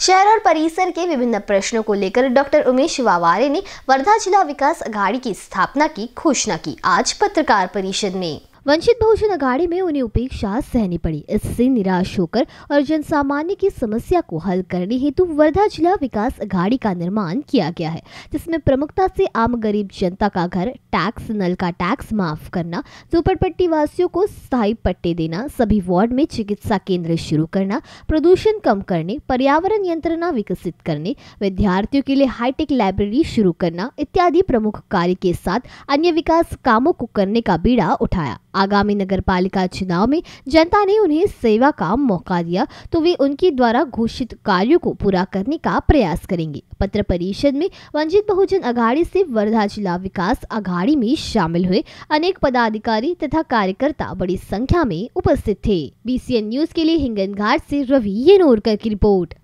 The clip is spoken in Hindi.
शहर और परिसर के विभिन्न प्रश्नों को लेकर डॉक्टर उमेश वावारे ने वर्धा जिला विकास अघाड़ी की स्थापना की घोषणा की आज पत्रकार परिषद में वंचित बहुजन अघाड़ी में उन्हें उपेक्षा सहनी पड़ी इससे निराश होकर और जन सामान्य की समस्या को हल करने हेतु वर्धा जिला विकास अघाड़ी का निर्माण किया गया है जिसमें प्रमुखता से आम गरीब जनता का घर टैक्स नल का टैक्स माफ करना झोपड़पट्टी वासियों को स्थायी पट्टे देना सभी वार्ड में चिकित्सा केंद्र शुरू करना प्रदूषण कम करने पर्यावरण यंत्रणा विकसित करने विद्यार्थियों के लिए हाईटेक लाइब्रेरी शुरू करना इत्यादि प्रमुख कार्य के साथ अन्य विकास कामों को करने का बीड़ा उठाया आगामी नगर पालिका चुनाव में जनता ने उन्हें सेवा का मौका दिया तो वे उनके द्वारा घोषित कार्यों को पूरा करने का प्रयास करेंगे पत्र परिषद में वंचित बहुजन अघाड़ी से वर्धा जिला विकास अघाड़ी में शामिल हुए अनेक पदाधिकारी तथा कार्यकर्ता बड़ी संख्या में उपस्थित थे बी न्यूज के लिए हिंगन घाट ऐसी रवि येनोरकर की रिपोर्ट